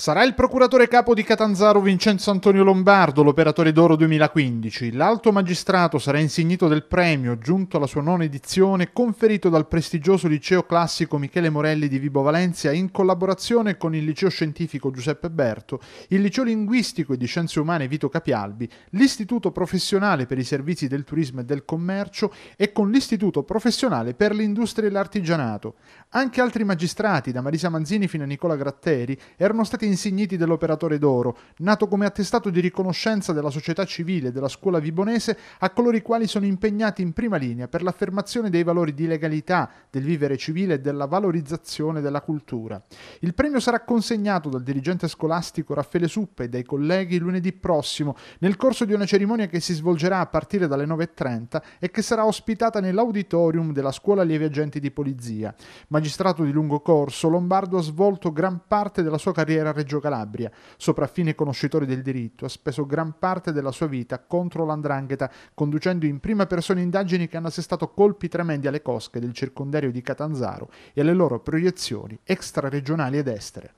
Sarà il procuratore capo di Catanzaro Vincenzo Antonio Lombardo l'operatore d'oro 2015. L'alto magistrato sarà insignito del premio, giunto alla sua nona edizione, conferito dal prestigioso liceo classico Michele Morelli di Vibo Valencia in collaborazione con il liceo scientifico Giuseppe Berto, il liceo linguistico e di scienze umane Vito Capialbi, l'istituto professionale per i servizi del turismo e del commercio e con l'istituto professionale per l'industria e l'artigianato. Anche altri magistrati, da Marisa Manzini fino a Nicola Gratteri, erano stati insigniti dell'Operatore d'Oro, nato come attestato di riconoscenza della società civile e della scuola vibonese a coloro i quali sono impegnati in prima linea per l'affermazione dei valori di legalità, del vivere civile e della valorizzazione della cultura. Il premio sarà consegnato dal dirigente scolastico Raffaele Suppa e dai colleghi lunedì prossimo, nel corso di una cerimonia che si svolgerà a partire dalle 9.30 e che sarà ospitata nell'auditorium della Scuola Lievi Agenti di Polizia. Magistrato di lungo corso, Lombardo ha svolto gran parte della sua carriera Reggio Calabria. Sopraffine conoscitore del diritto, ha speso gran parte della sua vita contro l'andrangheta, conducendo in prima persona indagini che hanno assestato colpi tremendi alle cosche del circondario di Catanzaro e alle loro proiezioni extraregionali ed estere.